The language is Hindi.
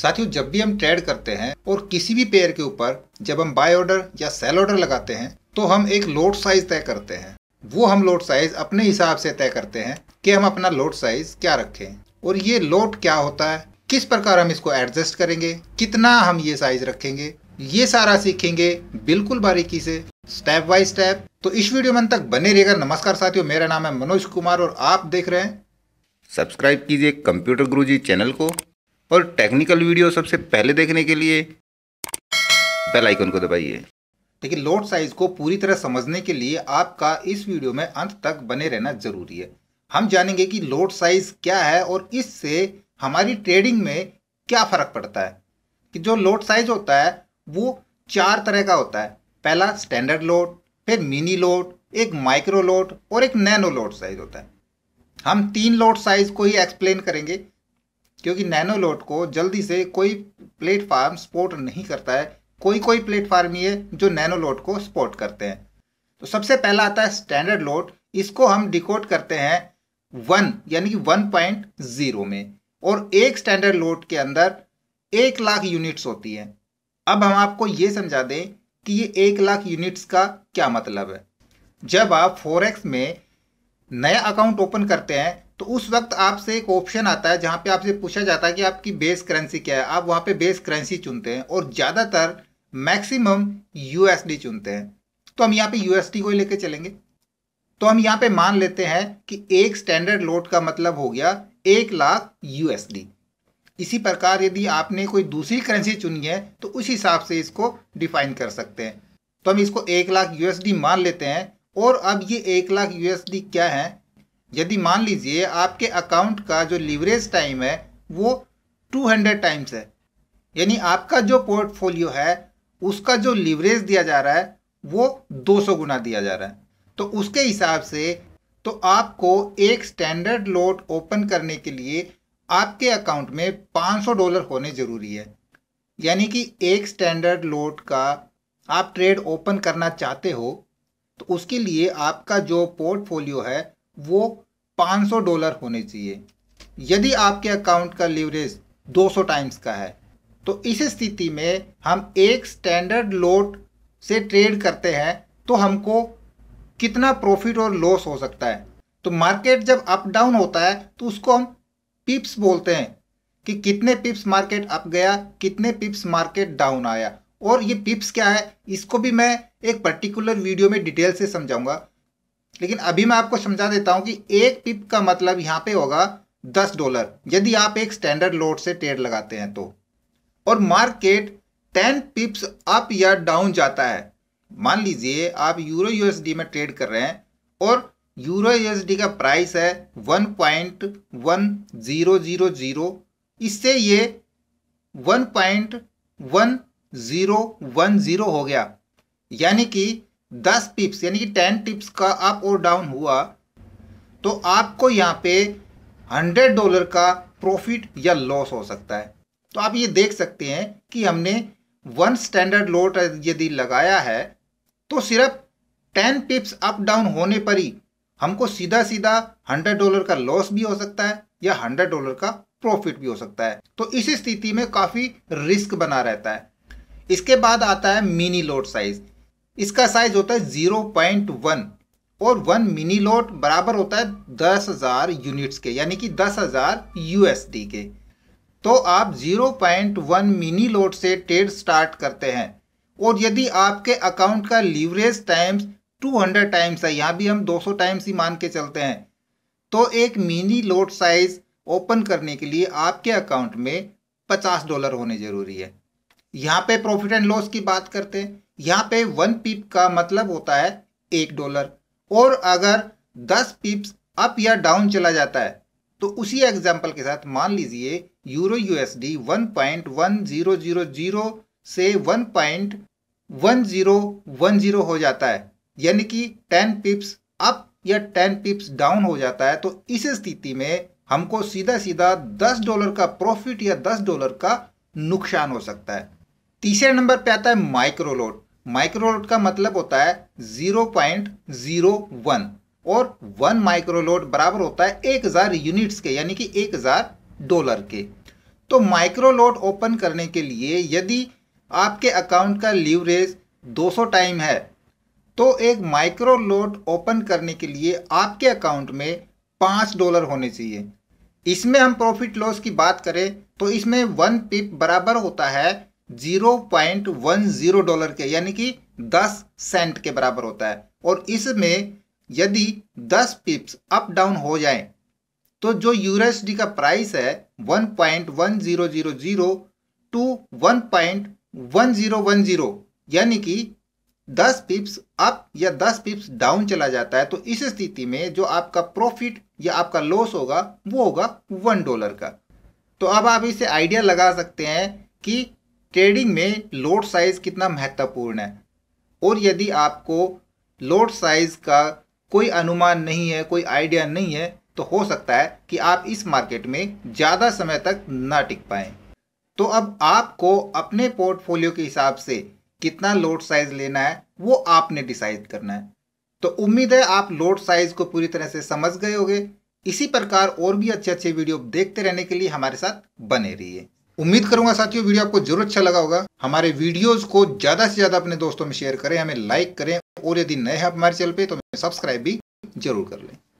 साथियों जब भी हम ट्रेड करते हैं और किसी भी पेयर के ऊपर जब हम बाय ऑर्डर या सेल ऑर्डर लगाते हैं तो हम एक लोड साइज तय करते हैं वो हम लोड साइज अपने हिसाब से तय करते हैं कि हम अपना लोड साइज क्या रखें और ये लोड क्या होता है किस प्रकार हम इसको एडजस्ट करेंगे कितना हम ये साइज रखेंगे ये सारा सीखेंगे बिल्कुल बारीकी से स्टेप बाय स्टेप तो इस वीडियो में तक बने रहेगा नमस्कार साथियों मेरा नाम है मनोज कुमार और आप देख रहे हैं सब्सक्राइब कीजिए कंप्यूटर गुरुजी चैनल को और टेक्निकल वीडियो सबसे पहले देखने के लिए बेल आइकन को दबाइए देखिए लोड साइज को पूरी तरह समझने के लिए आपका इस वीडियो में अंत तक बने रहना जरूरी है हम जानेंगे कि लोड साइज क्या है और इससे हमारी ट्रेडिंग में क्या फर्क पड़ता है कि जो लोड साइज होता है वो चार तरह का होता है पहला स्टैंडर्ड लोड फिर मिनी लोड एक माइक्रो लोड और एक नैनो लोड साइज होता है हम तीन लोड साइज को ही एक्सप्लेन करेंगे क्योंकि नैनोलोट को जल्दी से कोई प्लेटफार्म सपोर्ट नहीं करता है कोई कोई प्लेटफार्म ही है जो नैनोलोट को सपोर्ट करते हैं तो सबसे पहला आता है स्टैंडर्ड लोट इसको हम डिकोड करते हैं वन यानी कि वन पॉइंट जीरो में और एक स्टैंडर्ड लोट के अंदर एक लाख यूनिट्स होती हैं अब हम आपको ये समझा दें कि ये एक लाख यूनिट्स का क्या मतलब है जब आप फोर में नया अकाउंट ओपन करते हैं तो उस वक्त आपसे एक ऑप्शन आता है जहाँ पे आपसे पूछा जाता है कि आपकी बेस करेंसी क्या है आप वहाँ पे बेस करेंसी चुनते हैं और ज़्यादातर मैक्सिमम यूएसडी चुनते हैं तो हम यहाँ पे यूएसडी को ही लेके चलेंगे तो हम यहाँ पे मान लेते हैं कि एक स्टैंडर्ड लोड का मतलब हो गया एक लाख यूएसडी इसी प्रकार यदि आपने कोई दूसरी करेंसी चुनी है तो उस हिसाब से इसको डिफाइन कर सकते हैं तो हम इसको एक लाख यूएसडी मान लेते हैं और अब ये एक लाख यूएसडी क्या है यदि मान लीजिए आपके अकाउंट का जो लीवरेज टाइम है वो 200 टाइम्स है यानी आपका जो पोर्टफोलियो है उसका जो लीवरेज दिया जा रहा है वो 200 गुना दिया जा रहा है तो उसके हिसाब से तो आपको एक स्टैंडर्ड लोट ओपन करने के लिए आपके अकाउंट में 500 डॉलर होने ज़रूरी है यानी कि एक स्टैंडर्ड लोट का आप ट्रेड ओपन करना चाहते हो तो उसके लिए आपका जो पोर्टफोलियो है वो 500 डॉलर होने चाहिए यदि आपके अकाउंट का लीवरेज 200 टाइम्स का है तो इस स्थिति में हम एक स्टैंडर्ड लोट से ट्रेड करते हैं तो हमको कितना प्रॉफिट और लॉस हो सकता है तो मार्केट जब अप डाउन होता है तो उसको हम पिप्स बोलते हैं कि कितने पिप्स मार्केट अप गया कितने पिप्स मार्केट डाउन आया और ये पिप्स क्या है इसको भी मैं एक पर्टिकुलर वीडियो में डिटेल से समझाऊंगा लेकिन अभी मैं आपको समझा देता हूं कि एक पिप का मतलब यहां पे होगा दस डॉलर यदि आप एक स्टैंडर्ड लोड से ट्रेड लगाते हैं तो और मार्केट टेन पिप्स अप या डाउन जाता है मान लीजिए आप यूरो यूएसडी में ट्रेड कर रहे हैं और यूरो यूएसडी का प्राइस है one point one zero zero zero इससे ये one point one zero one zero हो गया यानी कि दस पिप्स यानी कि टेन टिप्स का अप और डाउन हुआ तो आपको यहाँ पे हंड्रेड डॉलर का प्रॉफिट या लॉस हो सकता है तो आप ये देख सकते हैं कि हमने वन स्टैंडर्ड लोट यदि लगाया है तो सिर्फ टेन पिप्स अप डाउन होने पर ही हमको सीधा सीधा हंड्रेड डॉलर का लॉस भी हो सकता है या हंड्रेड डॉलर का प्रॉफिट भी हो सकता है तो इस स्थिति में काफ़ी रिस्क बना रहता है इसके बाद आता है मिनी लोड साइज़ इसका साइज होता है ज़ीरो पॉइंट वन और वन मिनी लॉट बराबर होता है दस हज़ार यूनिट्स के यानी कि दस हज़ार यूएसडी के तो आप zero point one mini lot से ट्रेड स्टार्ट करते हैं और यदि आपके अकाउंट का leverage times two hundred times है यहाँ भी हम दो सौ टाइम्स ही मान के चलते हैं तो एक मिनी लॉट साइज ओपन करने के लिए आपके अकाउंट में पचास डॉलर होने ज़रूरी है यहाँ पे प्रॉफिट एंड लॉस की बात करते हैं यहाँ पे वन पिप का मतलब होता है एक डॉलर और अगर दस पिप्स अप या डाउन चला जाता है तो उसी एग्जाम्पल के साथ मान लीजिए यूरो यूएसडी जीरो से one one one point zero zero हो जाता है यानी कि टेन पिप्स अप या टेन पिप्स डाउन हो जाता है तो इस स्थिति में हमको सीधा सीधा दस डॉलर का प्रॉफिट या दस डॉलर का नुकसान हो सकता है तीसरे नंबर पे आता है माइक्रोलोट माइक्रोलोड का मतलब होता है जीरो पॉइंट जीरो वन और वन माइक्रोलोड बराबर होता है एक हज़ार यूनिट्स के यानी कि एक हज़ार डॉलर के तो माइक्रोलोड ओपन करने के लिए यदि आपके अकाउंट का लीवरेज 200 टाइम है तो एक माइक्रो लोड ओपन करने के लिए आपके अकाउंट में पाँच डॉलर होने चाहिए इसमें हम प्रॉफिट लॉस की बात करें तो इसमें वन पिप बराबर होता है 0.10 डॉलर के यानी कि 10 सेंट के बराबर होता है और इसमें यदि 10 पिप्स अप डाउन हो जाए तो जो यूएसडी का प्राइस है 1.1000 टू 1.1010 यानी कि 10 पिप्स अप या 10 पिप्स डाउन चला जाता है तो इस स्थिति में जो आपका प्रॉफिट या आपका लॉस होगा वो होगा वन डॉलर का तो अब आप इसे आइडिया लगा सकते हैं कि ट्रेडिंग में लोड साइज कितना महत्वपूर्ण है और यदि आपको लोड साइज का कोई अनुमान नहीं है कोई आइडिया नहीं है तो हो सकता है कि आप इस मार्केट में ज़्यादा समय तक ना टिक पाए तो अब आपको अपने पोर्टफोलियो के हिसाब से कितना लोड साइज लेना है वो आपने डिसाइड करना है तो उम्मीद है आप लोड साइज को पूरी तरह से समझ गए होगे इसी प्रकार और भी अच्छे अच्छे वीडियो देखते रहने के लिए हमारे साथ बने रहिए उम्मीद करूंगा साथियों वीडियो आपको जरूर अच्छा लगा होगा हमारे वीडियोस को ज़्यादा से ज़्यादा अपने दोस्तों में शेयर करें हमें लाइक करें और यदि नए हैं हमारे चैनल पे तो हमें सब्सक्राइब भी जरूर कर लें